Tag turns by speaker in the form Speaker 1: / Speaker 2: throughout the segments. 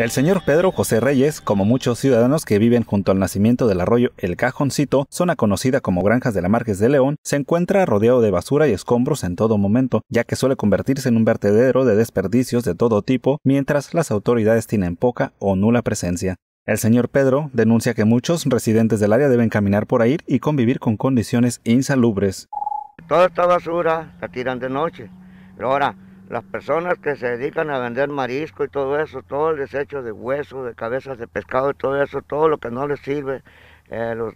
Speaker 1: El señor Pedro José Reyes, como muchos ciudadanos que viven junto al nacimiento del arroyo El Cajoncito, zona conocida como Granjas de la Marques de León, se encuentra rodeado de basura y escombros en todo momento, ya que suele convertirse en un vertedero de desperdicios de todo tipo, mientras las autoridades tienen poca o nula presencia. El señor Pedro denuncia que muchos residentes del área deben caminar por ahí y convivir con condiciones insalubres.
Speaker 2: Toda esta basura la tiran de noche, pero ahora las personas que se dedican a vender marisco y todo eso, todo el desecho de huesos, de cabezas de pescado y todo eso, todo lo que no les sirve, eh, los,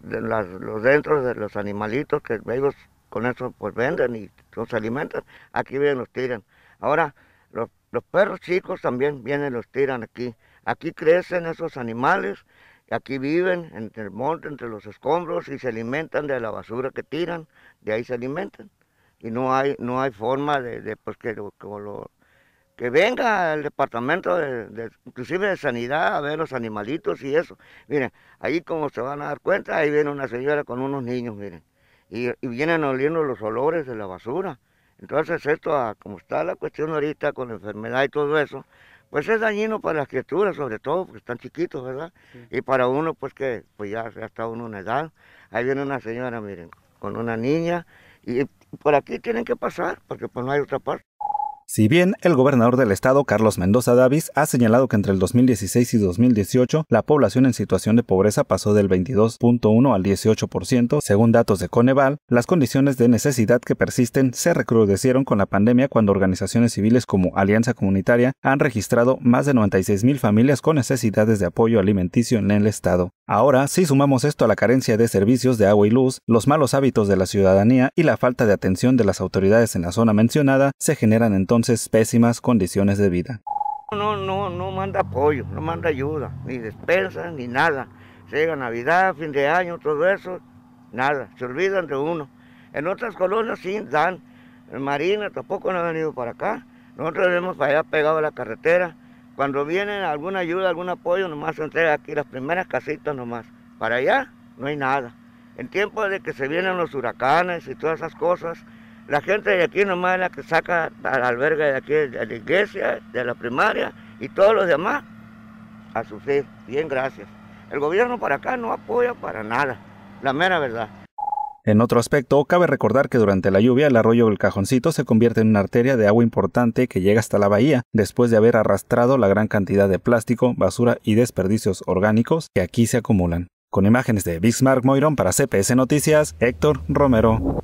Speaker 2: dentro de los animalitos que ellos con eso pues venden y los se alimentan, aquí vienen los tiran. Ahora, los, los perros chicos también vienen los tiran aquí. Aquí crecen esos animales, aquí viven entre el monte, entre los escombros y se alimentan de la basura que tiran, de ahí se alimentan y no hay, no hay forma de, pues, que, venga el departamento, de, inclusive de sanidad, a ver los animalitos y eso. Miren, ahí como se van a dar cuenta, ahí viene una señora con unos niños, miren, y, vienen oliendo los olores de la basura. Entonces esto, a, ah, como está la cuestión ahorita con la enfermedad y todo eso, pues es dañino para las criaturas, sobre todo, porque están chiquitos, ¿verdad? Y para uno, pues que pues ya, ya está uno en una edad. Ahí viene una señora, miren, con una niña, y por aquí tienen que pasar, porque pues no hay otra parte.
Speaker 1: Si bien el gobernador del estado, Carlos Mendoza Davis, ha señalado que entre el 2016 y 2018 la población en situación de pobreza pasó del 22.1 al 18%, según datos de Coneval, las condiciones de necesidad que persisten se recrudecieron con la pandemia cuando organizaciones civiles como Alianza Comunitaria han registrado más de 96.000 familias con necesidades de apoyo alimenticio en el estado. Ahora, si sumamos esto a la carencia de servicios de agua y luz, los malos hábitos de la ciudadanía y la falta de atención de las autoridades en la zona mencionada, se generan entonces entonces pésimas condiciones de vida.
Speaker 2: No, no, no manda apoyo, no manda ayuda, ni despensa, ni nada. Llega Navidad, fin de año, todo eso, nada, se olvidan de uno. En otras colonias sí dan, en Marina tampoco no ha venido para acá, nosotros vemos para allá pegado a la carretera. Cuando viene alguna ayuda, algún apoyo, nomás se entrega aquí las primeras casitas nomás. Para allá no hay nada. En tiempo de que se vienen los huracanes y todas esas cosas, la gente de aquí nomás es la que saca al albergue de aquí, de la iglesia, de la primaria y todos los demás a sufrir. Bien, gracias. El gobierno para acá no apoya para nada, la mera verdad.
Speaker 1: En otro aspecto, cabe recordar que durante la lluvia el arroyo del Cajoncito se convierte en una arteria de agua importante que llega hasta la bahía, después de haber arrastrado la gran cantidad de plástico, basura y desperdicios orgánicos que aquí se acumulan. Con imágenes de Bismarck Moiron para CPS Noticias, Héctor Romero.